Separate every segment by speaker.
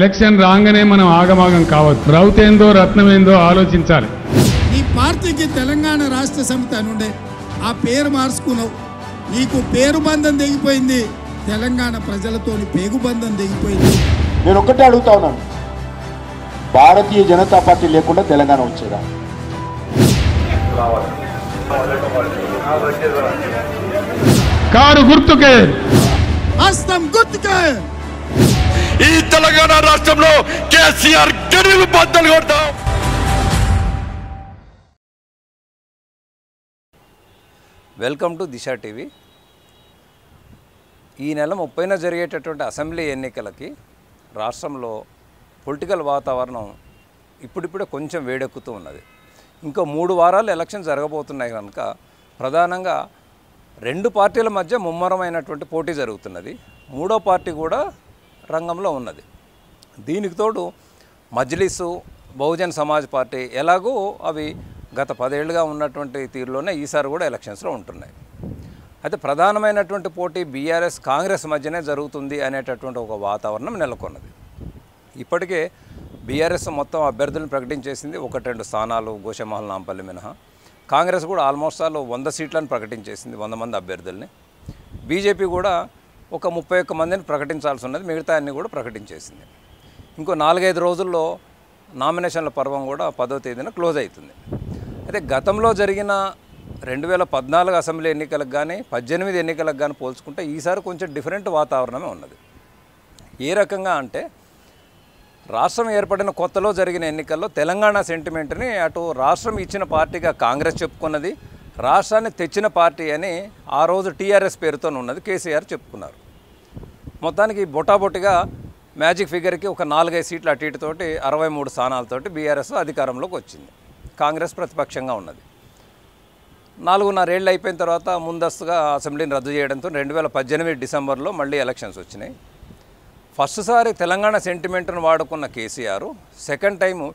Speaker 1: election రాగానే మనం ఆగమాగం కావద్దు రౌతేందో రత్నమేందో ఆలోచించాలి ఈ పార్టీకి తెలంగాణ రాష్ట్ర సమితి నుండే ఆ పేరు మార్చుకున్నావు నీకు పేరు బంధం తెగిపోయింది తెలంగాణ ప్రజలతో పేగు బంధం తెగిపోయింది నేను ఒక్కటే అడుగుతా ఉన్నాను భారతీయ జనతా పార్టీ లేకుండా తెలంగాణ వచ్చేదా కారు గుర్తుకే హస్తం గుర్తుకే ఈ తెలంగాణ రాష్ట్రంలో కేసీఆర్ గడువులు బద్దలు కొడతాం వెల్కమ్ టు దిశ టీవీ ఈ నెల ముప్పైన జరిగేటటువంటి అసెంబ్లీ ఎన్నికలకి రాష్ట్రంలో పొలిటికల్ వాతావరణం ఇప్పుడిప్పుడే కొంచెం వేడెక్కుతూ ఉన్నది ఇంకో మూడు వారాలు ఎలక్షన్ జరగబోతున్నాయి కనుక ప్రధానంగా రెండు పార్టీల మధ్య ముమ్మరమైనటువంటి పోటీ జరుగుతున్నది మూడో పార్టీ కూడా రంగంలో ఉన్నది దీనికి తోడు మజ్లిసు బహుజన్ సమాజ్ పార్టీ ఎలాగో అవి గత పదేళ్లుగా ఉన్నటువంటి తీరులోనే ఈసారి కూడా ఎలక్షన్స్లో ఉంటున్నాయి అయితే ప్రధానమైనటువంటి పోటీ బీఆర్ఎస్ కాంగ్రెస్ మధ్యనే జరుగుతుంది అనేటటువంటి ఒక వాతావరణం నెలకొన్నది ఇప్పటికే బీఆర్ఎస్ మొత్తం అభ్యర్థులను ప్రకటించేసింది ఒకటి రెండు స్థానాలు గోషమహల్ నాంపల్లి మినహా కాంగ్రెస్ కూడా ఆల్మోస్ట్ ఆల్ వంద సీట్లను ప్రకటించేసింది వంద మంది అభ్యర్థుల్ని బీజేపీ కూడా ఒక ముప్పై ఒక్క మందిని ప్రకటించాల్సి ఉన్నది మిగతా అన్ని కూడా ప్రకటించేసింది ఇంకో నాలుగైదు రోజుల్లో నామినేషన్ల పర్వం కూడా పదో తేదీన క్లోజ్ అవుతుంది అయితే గతంలో జరిగిన రెండు వేల పద్నాలుగు అసెంబ్లీ ఎన్నికలకు కానీ పద్దెనిమిది ఎన్నికలకు కానీ పోల్చుకుంటే ఈసారి కొంచెం డిఫరెంట్ వాతావరణమే ఉన్నది ఏ రకంగా అంటే రాష్ట్రం ఏర్పడిన కొత్తలో జరిగిన ఎన్నికల్లో తెలంగాణ సెంటిమెంట్ని అటు రాష్ట్రం ఇచ్చిన పార్టీగా కాంగ్రెస్ చెప్పుకున్నది రాష్ట్రానికి తెచ్చిన పార్టీ అని ఆ రోజు టీఆర్ఎస్ పేరుతో ఉన్నది కేసీఆర్ చెప్పుకున్నారు మొత్తానికి బొటాబొటిగా మ్యాజిక్ ఫిగర్కి ఒక నాలుగైదు సీట్లు అటు ఇటుతోటి అరవై మూడు స్థానాలతోటి బీఆర్ఎస్ అధికారంలోకి వచ్చింది కాంగ్రెస్ ప్రతిపక్షంగా ఉన్నది నాలుగున్నర ఏళ్ళు అయిపోయిన తర్వాత ముందస్తుగా అసెంబ్లీని రద్దు చేయడంతో రెండు వేల పద్దెనిమిది డిసెంబర్లో మళ్ళీ ఎలక్షన్స్ వచ్చినాయి ఫస్ట్ సారి తెలంగాణ సెంటిమెంట్ను వాడుకున్న కేసీఆర్ సెకండ్ టైము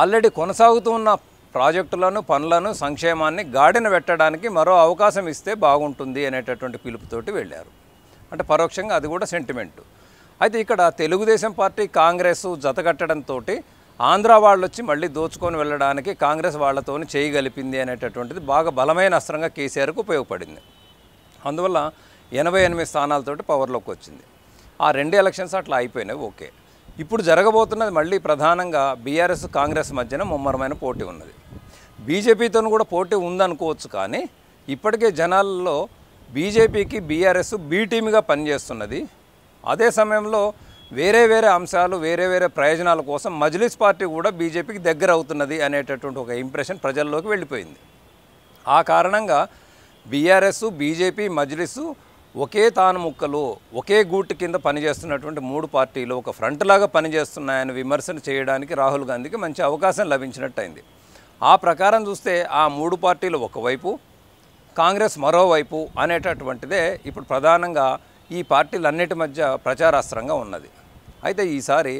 Speaker 1: ఆల్రెడీ కొనసాగుతూ ఉన్న ప్రాజెక్టులను పనులను సంక్షేమాన్ని గాడిన పెట్టడానికి మరో అవకాశం ఇస్తే బాగుంటుంది అనేటటువంటి పిలుపుతోటి వెళ్ళారు అంటే పరోక్షంగా అది కూడా సెంటిమెంటు అయితే ఇక్కడ తెలుగుదేశం పార్టీ కాంగ్రెస్ జతకట్టడంతో ఆంధ్ర వాళ్ళు వచ్చి మళ్ళీ దోచుకొని వెళ్ళడానికి కాంగ్రెస్ వాళ్ళతో చేయగలిపింది అనేటటువంటిది బాగా బలమైన అస్త్రంగా కేసీఆర్కు ఉపయోగపడింది అందువల్ల ఎనభై ఎనిమిది స్థానాలతోటి పవర్లోకి వచ్చింది ఆ రెండు ఎలక్షన్స్ అట్లా అయిపోయినాయి ఓకే ఇప్పుడు జరగబోతున్నది మళ్ళీ ప్రధానంగా బీఆర్ఎస్ కాంగ్రెస్ మధ్యన ముమ్మరమైన పోటీ ఉన్నది బీజేపీతో కూడా పోటీ ఉందనుకోవచ్చు కానీ ఇప్పటికే జనాల్లో బీజేపీకి బీఆర్ఎస్ బీ టీమ్గా పనిచేస్తున్నది అదే సమయంలో వేరే వేరే అంశాలు వేరే వేరే ప్రయోజనాల కోసం మజ్లిస్ పార్టీ కూడా బీజేపీకి దగ్గర అవుతున్నది అనేటటువంటి ఒక ఇంప్రెషన్ ప్రజల్లోకి వెళ్ళిపోయింది ఆ కారణంగా బీఆర్ఎస్ బీజేపీ మజ్లిసు ఒకే తాను ముక్కలు ఒకే గూటు కింద పనిచేస్తున్నటువంటి మూడు పార్టీలు ఒక ఫ్రంట్ లాగా పనిచేస్తున్నాయని విమర్శన చేయడానికి రాహుల్ గాంధీకి మంచి అవకాశం అయింది ఆ ప్రకారం చూస్తే ఆ మూడు పార్టీలు ఒకవైపు కాంగ్రెస్ మరోవైపు అనేటటువంటిదే ఇప్పుడు ప్రధానంగా ఈ పార్టీలన్నిటి మధ్య ప్రచారాస్త్రంగా ఉన్నది అయితే ఈసారి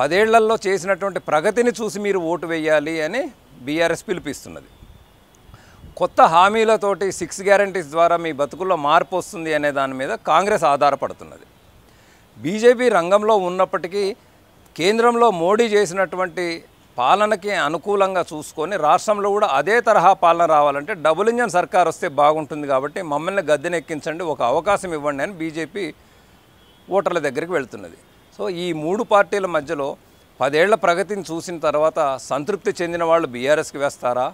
Speaker 1: పదేళ్లలో చేసినటువంటి ప్రగతిని చూసి మీరు ఓటు వేయాలి అని బీఆర్ఎస్ పిలిపిస్తున్నది కొత్త హామీలతోటి సిక్స్ గ్యారంటీస్ ద్వారా మీ బతుకుల్లో మార్పు వస్తుంది అనే దాని మీద కాంగ్రెస్ ఆధారపడుతున్నది బీజేపీ రంగంలో ఉన్నప్పటికీ కేంద్రంలో మోడీ చేసినటువంటి పాలనకి అనుకూలంగా చూసుకొని రాష్ట్రంలో కూడా అదే తరహా పాలన రావాలంటే డబుల్ ఇంజన్ సర్కార్ వస్తే బాగుంటుంది కాబట్టి మమ్మల్ని గద్దెనెక్కించండి ఒక అవకాశం ఇవ్వండి అని బీజేపీ ఓటర్ల దగ్గరికి వెళ్తున్నది సో ఈ మూడు పార్టీల మధ్యలో పదేళ్ల ప్రగతిని చూసిన తర్వాత సంతృప్తి చెందిన వాళ్ళు బీఆర్ఎస్కి వేస్తారా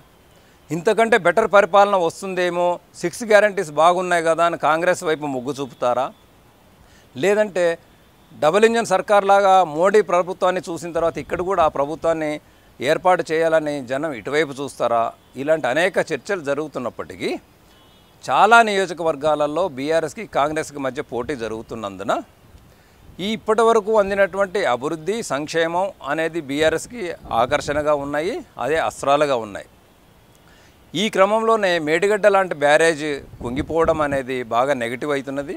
Speaker 1: ఇంతకంటే బెటర్ పరిపాలన వస్తుందేమో సిక్స్ గ్యారంటీస్ బాగున్నాయి కదా అని కాంగ్రెస్ వైపు మొగ్గు చూపుతారా లేదంటే డబుల్ ఇంజన్ సర్కార్ లాగా మోడీ ప్రభుత్వాన్ని చూసిన తర్వాత ఇక్కడ కూడా ఆ ప్రభుత్వాన్ని ఏర్పాటు చేయాలని జనం ఇటువైపు చూస్తారా ఇలాంటి అనేక చర్చలు జరుగుతున్నప్పటికీ చాలా నియోజకవర్గాలలో బీఆర్ఎస్కి కాంగ్రెస్కి మధ్య పోటీ జరుగుతున్నందున ఈ ఇప్పటి వరకు అందినటువంటి అభివృద్ధి సంక్షేమం అనేది బీఆర్ఎస్కి ఆకర్షణగా ఉన్నాయి అదే అస్త్రాలుగా ఉన్నాయి ఈ క్రమంలోనే మేడిగడ్డ లాంటి బ్యారేజ్ కుంగిపోవడం అనేది బాగా నెగిటివ్ అవుతున్నది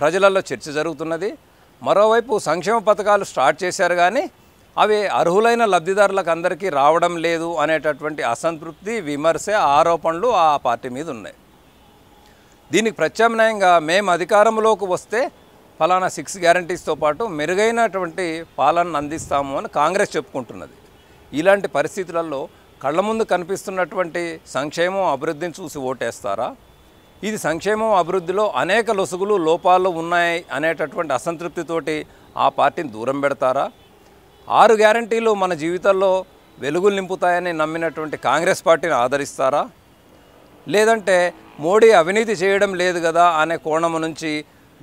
Speaker 1: ప్రజలలో చర్చ జరుగుతున్నది మరోవైపు సంక్షేమ పథకాలు స్టార్ట్ చేశారు కానీ అవి అర్హులైన లబ్ధిదారులకు అందరికీ రావడం లేదు అనేటటువంటి అసంతృప్తి విమర్శ ఆరోపణలు ఆ పార్టీ మీద ఉన్నాయి దీనికి ప్రత్యామ్నాయంగా మేము అధికారంలోకి వస్తే ఫలానా సిక్స్ గ్యారంటీస్తో పాటు మెరుగైనటువంటి పాలన అందిస్తాము అని కాంగ్రెస్ చెప్పుకుంటున్నది ఇలాంటి పరిస్థితులలో కళ్ళ ముందు కనిపిస్తున్నటువంటి సంక్షేమం అభివృద్ధిని చూసి ఓటేస్తారా ఇది సంక్షేమం అభివృద్ధిలో అనేక లొసుగులు లోపాలు ఉన్నాయి అనేటటువంటి అసంతృప్తితోటి ఆ పార్టీని దూరం పెడతారా ఆరు గ్యారంటీలు మన జీవితాల్లో వెలుగులు నింపుతాయని నమ్మినటువంటి కాంగ్రెస్ పార్టీని ఆదరిస్తారా లేదంటే మోడీ అవినీతి చేయడం లేదు కదా అనే కోణము నుంచి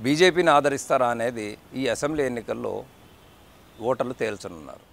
Speaker 1: బీజేపీని ఆదరిస్తారా అనేది ఈ అసెంబ్లీ ఎన్నికల్లో ఓటర్లు తేల్చనున్నారు